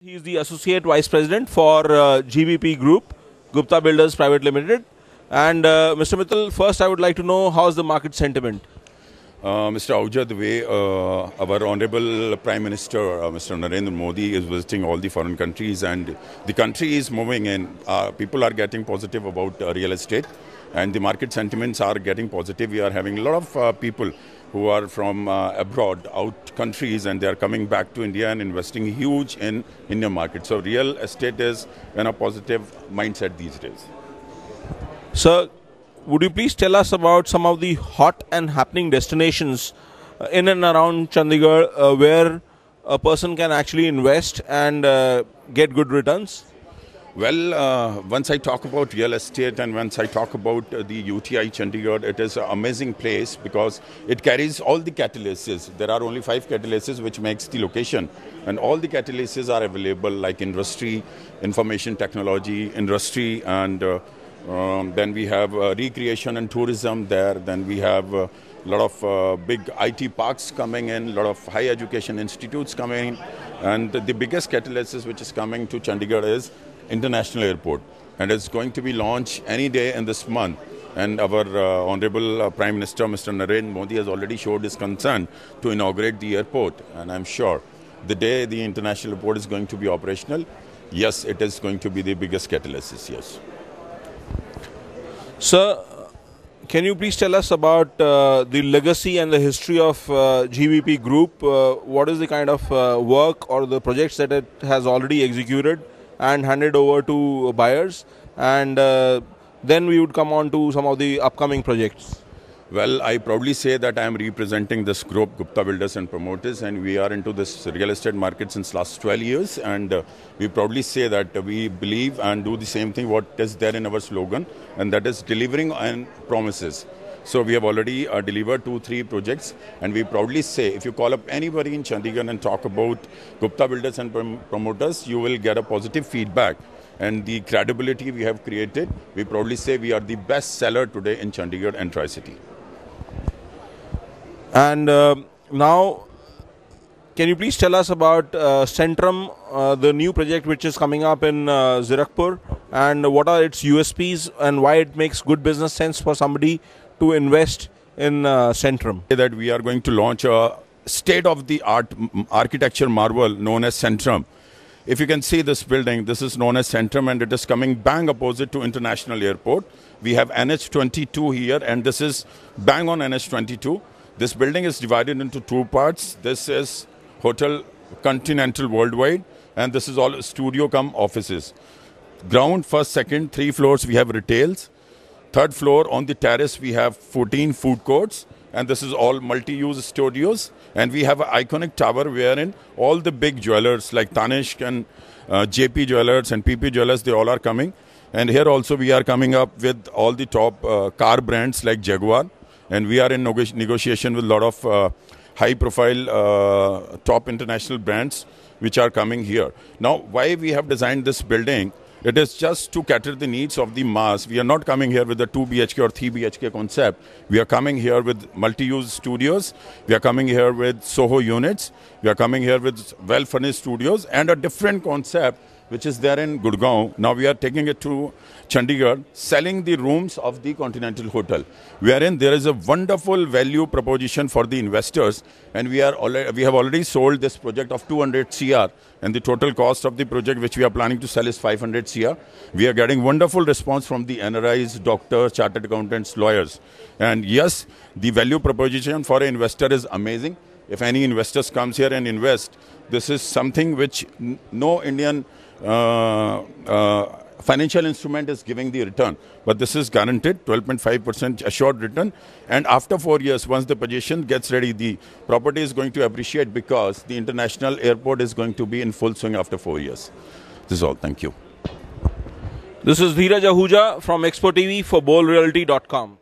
He is the Associate Vice President for uh, GBP Group, Gupta Builders Private Limited. And uh, Mr. Mittal, first I would like to know how's the market sentiment? Uh, Mr. Ahuja, the way uh, our Honorable Prime Minister, uh, Mr. Narendra Modi, is visiting all the foreign countries and the country is moving and uh, people are getting positive about real estate and the market sentiments are getting positive. We are having a lot of people who are from uh, abroad, out countries, and they are coming back to India and investing huge in Indian market. So real estate is in a positive mindset these days. Sir, would you please tell us about some of the hot and happening destinations uh, in and around Chandigarh uh, where a person can actually invest and uh, get good returns? Well, uh, once I talk about real estate and once I talk about uh, the UTI Chandigarh, it is an amazing place because it carries all the catalysts. There are only five catalysts which makes the location, and all the catalysts are available like industry, information technology, industry, and uh, um, then we have uh, recreation and tourism there. Then we have a uh, lot of uh, big IT parks coming in, a lot of high education institutes coming in, and the biggest catalysis which is coming to Chandigarh is international airport. And it's going to be launched any day in this month. And our uh, Honorable uh, Prime Minister, Mr. Narendra Modi, has already showed his concern to inaugurate the airport. And I'm sure the day the international airport is going to be operational, yes, it is going to be the biggest catalyst yes. Sir, can you please tell us about uh, the legacy and the history of uh, GVP Group? Uh, what is the kind of uh, work or the projects that it has already executed? and hand it over to buyers and uh, then we would come on to some of the upcoming projects. Well, I proudly say that I am representing this group, Gupta Builders and Promoters, and we are into this real estate market since last 12 years. And uh, we proudly say that we believe and do the same thing what is there in our slogan, and that is delivering on promises. So we have already uh, delivered two, three projects, and we proudly say, if you call up anybody in Chandigarh and talk about Gupta Builders and prom Promoters, you will get a positive feedback. And the credibility we have created, we proudly say we are the best seller today in Chandigarh and Tri-City. And uh, now, can you please tell us about uh, Centrum, uh, the new project which is coming up in uh, Zirakpur? and what are its USPs and why it makes good business sense for somebody to invest in uh, Centrum. That we are going to launch a state of the art architecture marvel known as Centrum. If you can see this building, this is known as Centrum and it is coming bang opposite to International Airport. We have NH22 here and this is bang on NH22. This building is divided into two parts. This is Hotel Continental Worldwide and this is all studio come offices ground, first, second, three floors we have retails. Third floor on the terrace we have 14 food courts and this is all multi-use studios and we have an iconic tower wherein all the big jewelers like Tanishq and uh, JP Jewelers and PP Jewelers they all are coming and here also we are coming up with all the top uh, car brands like Jaguar and we are in neg- negotiation with a lot of uh, high profile uh, top international brands which are coming here. Now, why we have designed this building it is just to cater the needs of the mass. We are not coming here with the 2 BHK or 3 BHK concept. We are coming here with multi use studios. We are coming here with Soho units. We are coming here with well furnished studios and a different concept which is there in Gurgaon. Now we are taking it to Chandigarh, selling the rooms of the Continental Hotel, wherein there is a wonderful value proposition for the investors, and we are already, we have already sold this project of 200 CR, and the total cost of the project which we are planning to sell is 500 CR. We are getting wonderful response from the NRIs, doctors, chartered accountants, lawyers, and yes, the value proposition for an investor is amazing if any investors comes here and invest, this is something which no Indian uh, uh, financial instrument is giving the return. But this is guaranteed 12.5% assured return. And after four years, once the position gets ready, the property is going to appreciate because the international airport is going to be in full swing after four years. This is all. Thank you. This is Dheeraj Jahuja from Expo TV for BowlRealty.com.